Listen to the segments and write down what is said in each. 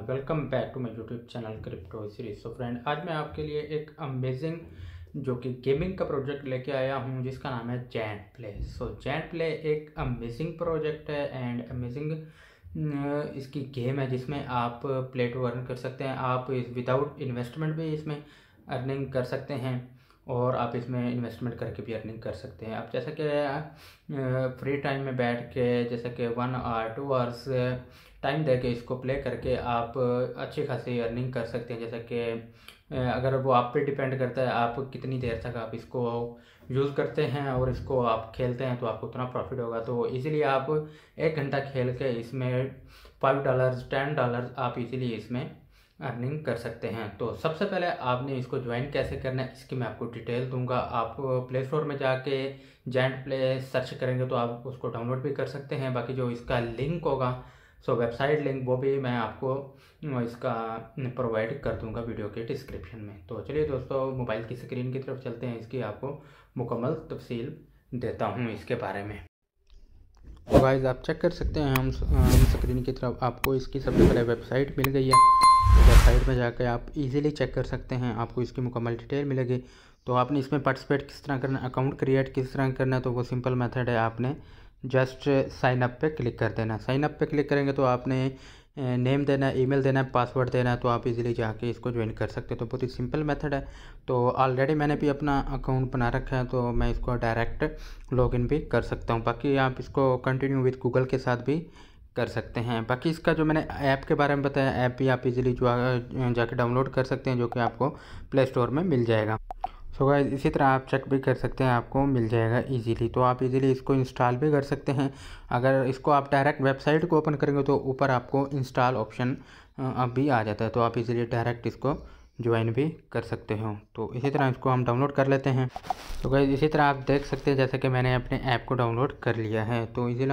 and welcome back to my YouTube channel crypto series so friend आज मैं आपके लिए एक अमेजिंग जो कि गेमिंग का प्रोजेक्ट लेके आया हूँ जिसका नाम है जैंट प्ले सो जैंट प्ले एक अमेजिंग प्रोजेक्ट है एंड अमेजिंग इसकी गेम है जिसमें आप प्ले टू अर्न कर सकते हैं आप विदाउट इन्वेस्टमेंट भी इसमें अर्निंग कर सकते हैं और आप इसमें इन्वेस्टमेंट करके भी अर्निंग कर सकते हैं आप जैसा कि फ्री टाइम में बैठ के जैसा कि one hour two hours time दे के इसको प्ले करके आप अच्छी खासी अर्निंग कर सकते हैं जैसे कि अगर वो आप पे डिपेंड करता है आप कितनी देर तक आप इसको यूज़ करते हैं और इसको आप खेलते हैं तो आपको उतना प्रॉफिट होगा तो इसीलिए आप एक घंटा खेल के इसमें फाइव डॉलर्स टेन डॉलर आप इजीली इसमें अर्निंग कर सकते हैं तो सबसे पहले आपने इसको ज्वाइन कैसे करना है इसकी मैं आपको डिटेल दूंगा आप प्ले स्टोर में जाके जैंट प्ले सर्च करेंगे तो आप उसको डाउनलोड भी कर सकते हैं बाकी जो इसका लिंक होगा सो वेबसाइट लिंक वो भी मैं आपको इसका प्रोवाइड कर दूंगा वीडियो के डिस्क्रिप्शन में तो चलिए दोस्तों मोबाइल की स्क्रीन की तरफ चलते हैं इसकी आपको मुकम्मल तफसील देता हूँ इसके बारे में वाइज़ तो आप चेक कर सकते हैं हम हम स्क्रीन की तरफ आपको इसकी सबसे पहले वेबसाइट मिल गई है वेबसाइट तो में जाकर आप इजीली चेक कर सकते हैं आपको इसकी मुकम्मल डिटेल मिलेगी तो आपने इसमें पार्टिसिपेट किस तरह करना अकाउंट क्रिएट किस तरह करना है तो वो सिंपल मेथड है आपने जस्ट साइन अप पे क्लिक कर देना साइन अप पे क्लिक करेंगे तो आपने नेम देना है ईमेल देना है पासवर्ड देना है तो आप इजीली जाके इसको ज्वाइन कर सकते हो तो बहुत ही सिंपल मेथड है तो ऑलरेडी मैंने भी अपना अकाउंट बना रखा है तो मैं इसको डायरेक्ट लॉगिन भी कर सकता हूँ बाकी आप इसको कंटिन्यू विद गूगल के साथ भी कर सकते हैं बाकी इसका जो मैंने ऐप के बारे में बताया ऐप भी आप इजीली जाके डाउनलोड कर सकते हैं जो कि आपको प्ले स्टोर में मिल जाएगा सो so गाइज इसी तरह आप चेक भी कर सकते हैं आपको मिल जाएगा इजीली तो आप इजीली इसको इंस्टॉल भी कर सकते हैं अगर इसको आप डायरेक्ट वेबसाइट को ओपन करेंगे तो ऊपर आपको इंस्टॉल ऑप्शन अब भी आ जाता है तो आप इजीली डायरेक्ट इसको ज्वाइन भी कर सकते हो तो इसी तरह इसको हम डाउनलोड कर लेते हैं तो गैस इसी तरह आप देख सकते हैं जैसे कि मैंने अपने ऐप को डाउनलोड कर लिया है तो इसी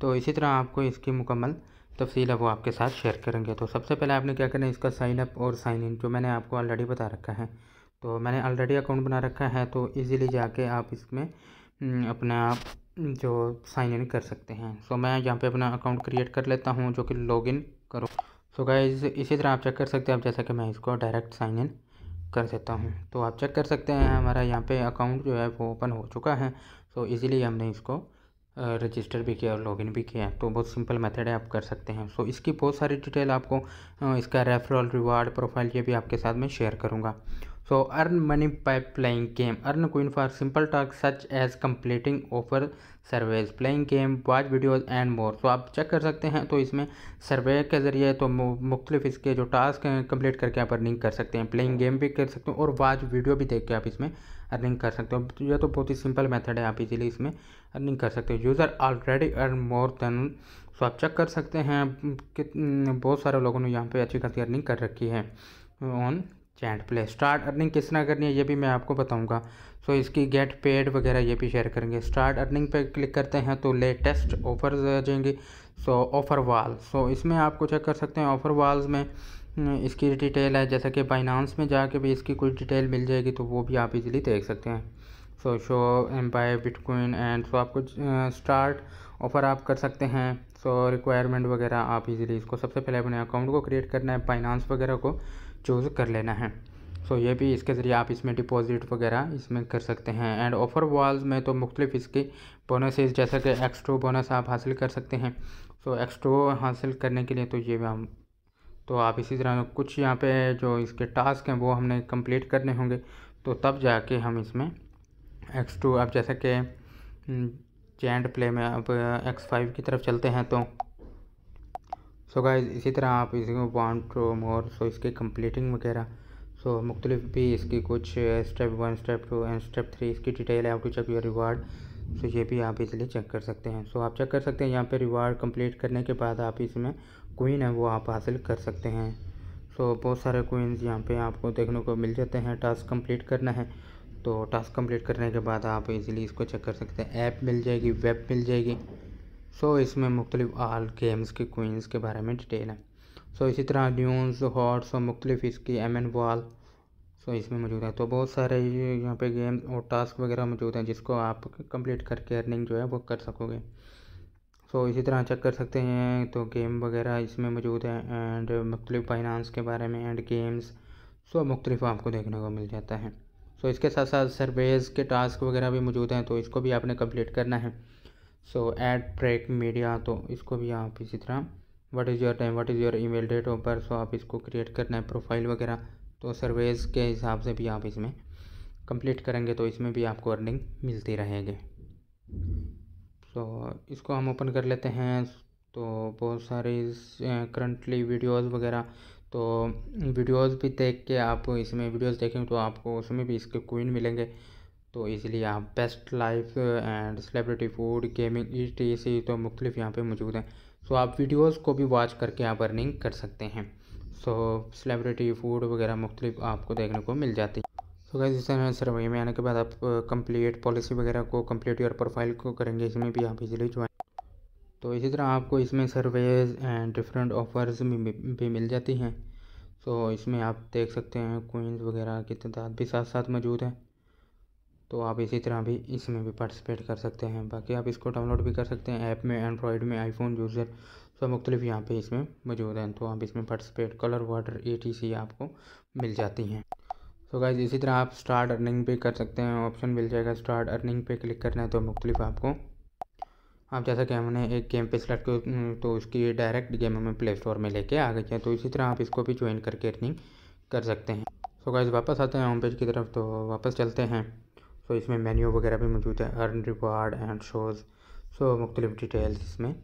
तो इसी तरह आपको इसकी मुकम्मल तफसील है वो आपके साथ शेयर करेंगे तो सबसे पहले आपने क्या करना है इसका साइन अप और साइन इन जो मैंने आपको ऑलरेडी बता रखा है तो मैंने ऑलरेडी अकाउंट बना रखा है तो इजीली जाके आप इसमें हम्म, अपना जो साइन इन कर सकते हैं सो मैं यहाँ पे अपना अकाउंट क्रिएट कर लेता हूँ जो कि लॉग इन करो सो गाइज इसी तरह आप चेक कर सकते हैं आप जैसा कि मैं इसको डायरेक्ट साइन इन कर देता हूँ तो आप चेक कर सकते हैं हमारा यहाँ पे अकाउंट जो है वो ओपन हो चुका है सो so, इजीली हमने इसको रजिस्टर भी किया और लॉगिन भी किया तो बहुत सिंपल मेथड है आप कर सकते हैं सो so, इसकी बहुत सारी डिटेल आपको इसका रेफरल रिवार्ड प्रोफाइल ये भी आपके साथ में शेयर करूँगा so earn money by playing game earn coin for simple task such as completing offer surveys playing game watch videos and more so आप चेक कर सकते हैं तो इसमें सर्वे के ज़रिए तो मुख्तलिफ इसके जो टास्क हैं कंप्लीट करके आप अर्निंग कर सकते हैं प्लेइंग गेम भी कर सकते हैं और वाच वीडियो भी देख के आप इसमें अर्निंग कर सकते हो तो यह तो बहुत ही सिंपल मेथड है आप इजीली इसमें अर्निंग कर सकते हो user already earn more than so आप चेक कर सकते हैं कि बहुत सारे लोगों ने यहाँ पे अच्छी खासी अर्निंग कर रखी है on chat play start earning किस तरह करनी है ये भी मैं आपको बताऊँगा सो इसकी गेट पेड वगैरह ये भी शेयर करेंगे स्टार्ट अर्निंग पे क्लिक करते हैं तो लेटेस्ट ऑफर्स आ जाएंगे सो ऑफ़र वाल सो इसमें आपको चेक कर सकते हैं ऑफ़र वाल्स में हम्म, इसकी डिटेल है जैसा कि फाइनानस में जाके भी इसकी कुछ डिटेल मिल जाएगी तो वो भी आप इजीली देख सकते हैं so show M by bitcoin and so आपको स्टार्ट ऑफ़र आप कर सकते हैं सो रिक्वायरमेंट वगैरह आप इजीली इसको सबसे पहले अपने अकाउंट को क्रिएट करना है फाइनानस वगैरह को चूज़ कर लेना है सो ये भी इसके ज़रिए आप इसमें डिपॉजिट वगैरह इसमें कर सकते हैं एंड ऑफर वॉल्स में तो मुख्तलिफ इसके बोनसेस जैसा कि एक्स्ट्रो बोनस आप हासिल कर सकते हैं सो एक्स्ट्रो हासिल करने के लिए तो ये हम तो आप इसी तरह कुछ यहाँ पे जो इसके टास्क हैं वो हमने कंप्लीट करने होंगे तो तब जाके हम इसमें एक्स टू अब जैसा कि चैंड हम्म, प्ले में अब एक्स फाइव की तरफ चलते हैं तो सो so गाइस इसी तरह आप इसको वांट टू मोर सो इसके कंप्लीटिंग वगैरह सो so, मुख्तलिफ भी इसकी कुछ step one step two and step three इसकी डिटेल है how to check your reward so ये भी आप इसलिए चेक कर सकते हैं सो so, आप चेक कर सकते हैं यहाँ पे रिवार्ड कंप्लीट करने के बाद आप इसमें कोइन है वो आप हासिल कर सकते हैं सो so, बहुत सारे कोइंस यहाँ पे आपको देखने को मिल जाते हैं टास्क कंप्लीट करना है तो टास्क कंप्लीट करने के बाद आप इजीली इसको चेक कर सकते हैं ऐप मिल जाएगी वेब मिल जाएगी सो so, इसमें मुख्तलिफ आल गेम्स के कोइंस के बारे में डिटेल है सो इसी तरह ड्यून्स हॉट्स और मुख्तलिफ इसकी एम एन वॉल सो इसमें मौजूद है तो बहुत सारे यहाँ पे गेम और टास्क वगैरह मौजूद हैं जिसको आप कंप्लीट करके अर्निंग जो है वो कर सकोगे सो इसी तरह चेक कर सकते हैं तो गेम वगैरह इसमें मौजूद है एंड मुख्तलिफ फाइनेंस के बारे में एंड गेम्स सो मुख्तलिफ आपको देखने को मिल जाता है सो इसके साथ साथ सर्वेज के टास्क वगैरह भी मौजूद हैं तो इसको भी आपने कंप्लीट करना है सो एड ब्रेक मीडिया तो इसको भी आप इसी तरह what is your time what is your email date of birth so आप इसको क्रिएट करना है प्रोफाइल वगैरह तो सर्वेज के हिसाब से भी आप इसमें कंप्लीट करेंगे तो इसमें भी आपको अर्निंग मिलती रहेगी सो so, इसको हम ओपन कर लेते हैं तो बहुत सारी करंटली वीडियोस वगैरह तो वीडियोस भी देख के आप इसमें वीडियोस देखेंगे तो आपको उसमें भी इसके क्वीन मिलेंगे तो इसलिए आप best life and celebrity food gaming ई तो मुख्तलिफ यहाँ पे मौजूद हैं सो आप वीडियोस को भी वॉच करके आप अर्निंग कर सकते हैं सो सेलिब्रिटी फूड वगैरह मुख्तलिफ आपको देखने को मिल जाती है तो गैस इस तरह सर्वे में आने के बाद आप कंप्लीट पॉलिसी वगैरह को कंप्लीट योर प्रोफाइल को करेंगे इसमें भी आप इजीली ज्वाइन तो इसी तरह आपको इसमें सर्वेज एंड डिफरेंट ऑफर्स भी मिल जाती हैं सो so, इसमें आप देख सकते हैं कोइंस वगैरह की तादाद भी साथ साथ मौजूद है तो आप इसी तरह भी इसमें भी पार्टिसिपेट कर सकते हैं बाकी आप इसको डाउनलोड भी कर सकते हैं ऐप में एंड्रॉयड में आईफोन यूज़र सब मुख्तलिफ यहाँ पे इसमें मौजूद हैं तो आप इसमें पार्टिसिपेट कलर वाटर ए आपको मिल जाती हैं तो गाइज इसी तरह आप स्टार्ट अर्निंग पे कर सकते हैं ऑप्शन मिल जाएगा स्टार्ट अर्निंग पे क्लिक करना है तो मुख्तलिफ आपको आप जैसा कि हमने एक गेम पे सिलेक्ट तो उसकी डायरेक्ट गेम हमें प्ले स्टोर में लेके आ गई है तो इसी तरह आप इसको भी ज्वाइन करके अर्निंग कर सकते हैं सो so गाइज वापस आते हैं होम पेज की तरफ तो वापस चलते हैं सो इसमें मेन्यू वगैरह भी मौजूद है earn reward and shows so मुख्तलिफ डिटेल्स इसमें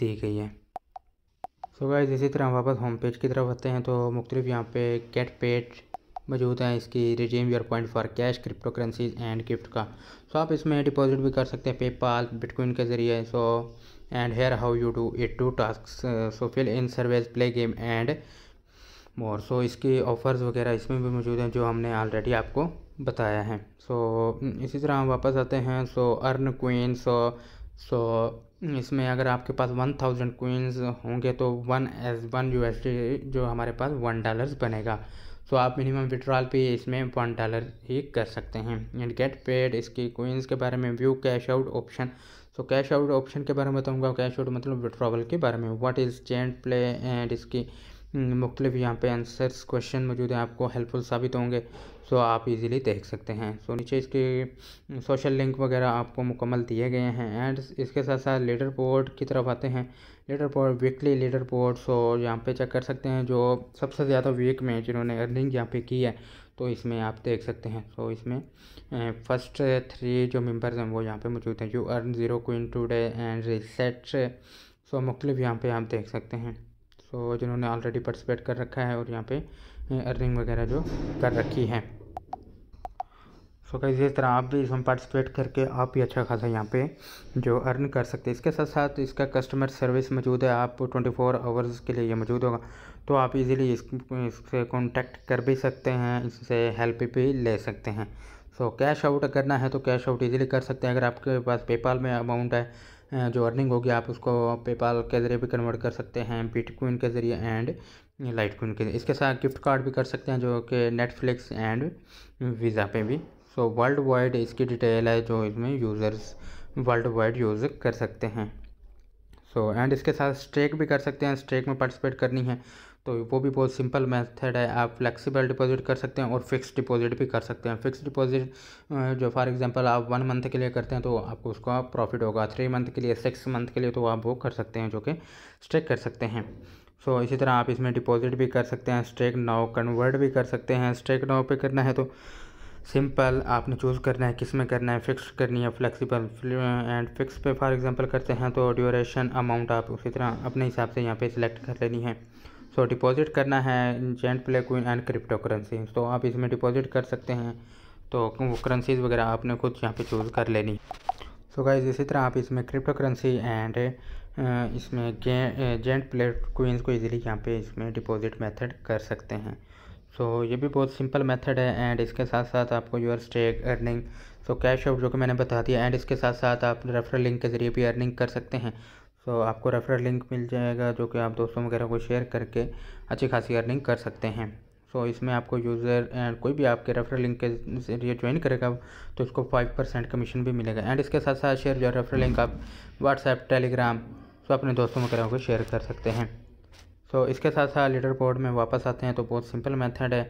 दी गई है सो so गाइज इसी तरह वापस होम पेज की तरफ आते हैं तो मुख्तलिफ यहाँ पे गेट पेज मौजूद हैं इसकी redeem your point for cash crypto currencies and gift का सो so आप इसमें डिपॉजिट भी कर सकते हैं पेपाल बिटकॉइन के ज़रिए so and here how you do it to task so fill in service play game and more so इसकी ऑफ़र्स वगैरह इसमें भी मौजूद हैं जो हमने ऑलरेडी आपको बताया है सो so, हम्म, इसी तरह हम वापस आते हैं सो अर्न क्वीन्स सो इसमें अगर आपके पास वन थाउजेंड क्वींस होंगे तो वन एस वन यू जो हमारे पास वन डॉलर्स बनेगा सो so, आप मिनिमम विड्रॉल पे इसमें वन डॉलर ही कर सकते हैं एंड गेट पेड इसकी क्वींस के बारे में view cash out option so cash out option के बारे में बताऊँगा कैश आउट मतलब विड्रॉवल के बारे में व्हाट इज़ चेंट प्ले एंड इसकी हम्म, मुख्तलिफ़ यहाँ पे आंसर्स क्वेश्चन मौजूद हैं आपको हेल्पफुल साबित होंगे सो आप इजीली देख सकते हैं सो नीचे इसके सोशल हम्म, लिंक वगैरह आपको मुकम्मल दिए गए हैं एंड इसके साथ साथ लीडर बोर्ड की तरफ आते हैं leaderboard weekly leaderboard so यहाँ पे चेक कर सकते हैं जो सबसे ज़्यादा वीक में जिन्होंने अर्निंग यहाँ पर की है तो इसमें आप देख सकते हैं सो इसमें फर्स्ट थ्री जो मेम्बर्स हैं वो यहाँ पर मौजूद हैं you earn zero coin today and reset so मुख्तलिफ यहाँ पर आप देख सकते हैं सो जिन्होंने ऑलरेडी पार्टिसिपेट कर रखा है और यहाँ पे अर्निंग वगैरह जो कर रखी है सो कहीं इसी तरह आप भी इसमें पार्टिसिपेट करके आप भी अच्छा खासा यहाँ पे जो अर्न कर सकते हैं इसके साथ साथ इसका कस्टमर सर्विस मौजूद है आप 24 फोर आवर्स के लिए ये मौजूद होगा तो आप इजीली इस, इससे कॉन्टैक्ट कर भी सकते हैं इससे हेल्प भी ले सकते हैं सो कैश आउट करना है तो कैश आउट इजीली कर सकते हैं अगर आपके पास पेपाल में अमाउंट है जो अर्निंग होगी आप उसको पेपाल के ज़रिए भी कन्वर्ट कर सकते हैं बिटकॉइन के ज़रिए एंड लाइट क्विन के इसके साथ गिफ्ट कार्ड भी कर सकते हैं जो कि नेटफ्लिक्स एंड वीज़ा पे भी सो वर्ल्ड वाइड इसकी डिटेल है जो इसमें यूज़र्स वर्ल्ड वाइड यूज़ कर सकते हैं सो so, एंड इसके साथ स्ट्रेक भी कर सकते हैं स्ट्रेक में पार्टिसिपेट करनी है तो वो भी बहुत सिंपल मेथड है आप फ्लेक्सिबल डिपॉजिट कर सकते हैं और फिक्स डिपॉजिट भी कर सकते हैं फिक्स डिपॉजिट जो फॉर एग्जांपल आप वन मंथ के लिए करते हैं तो आपको उसका प्रॉफिट होगा थ्री मंथ के लिए सिक्स मंथ के लिए तो आप वो कर सकते हैं जो कि स्ट्रेक कर सकते हैं सो so, इसी तरह आप इसमें डिपॉजिट भी कर सकते हैं स्ट्रेक नाव कन्वर्ट भी कर सकते हैं स्ट्रेक नाव पे करना है तो सिंपल आपने चूज़ करना है किस में करना है फिक्स करनी है फ्लेक्सिबल एंड फिक्स पे फॉर एग्जांपल करते हैं तो ड्यूरेशन अमाउंट आप उसी तरह अपने हिसाब से यहाँ पे सिलेक्ट कर लेनी है सो डिपॉजिट करना है जेंट play coin and cryptocurrency तो आप इसमें डिपॉजिट कर सकते हैं तो वो करेंसीज़ वगैरह आपने खुद यहाँ पे चूज़ कर लेनी सो गाइज इसी तरह आप इसमें क्रिप्टो करेंसी एंड इसमें जेंट प्ले कोइंस को इजीली यहाँ पे इसमें डिपॉजिट मेथड कर सकते हैं सो so, ये भी बहुत सिंपल मेथड है एंड इसके साथ साथ आपको your stake earning so cash out जो कि मैंने बता दिया एंड इसके साथ साथ आप रेफरल लिंक के ज़रिए भी अर्निंग कर सकते हैं सो तो आपको रेफरल लिंक मिल जाएगा जो कि आप दोस्तों वगैरह को शेयर करके अच्छी खासी अर्निंग कर सकते हैं सो तो इसमें आपको यूज़र एंड कोई भी आपके रेफरल लिंक के जरिए ज्वाइन करेगा तो उसको फाइव परसेंट कमीशन भी मिलेगा एंड इसके साथ साथ शेयर जो रेफरल लिंक आप व्हाट्सएप टेलीग्राम सो तो अपने दोस्तों वगैरह को शेयर कर सकते हैं सो तो इसके साथ साथ लीडर बोर्ड में वापस आते हैं तो बहुत सिंपल मेथड है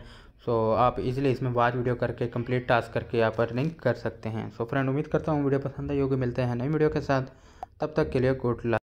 सो so, आप इजीली इसमें वाच वीडियो करके कंप्लीट टास्क करके आप अर्निंग कर सकते हैं सो so, फ्रेंड उम्मीद करता हूँ वीडियो पसंद आई होगी मिलते हैं नई वीडियो के साथ तब तक के लिए गुड लक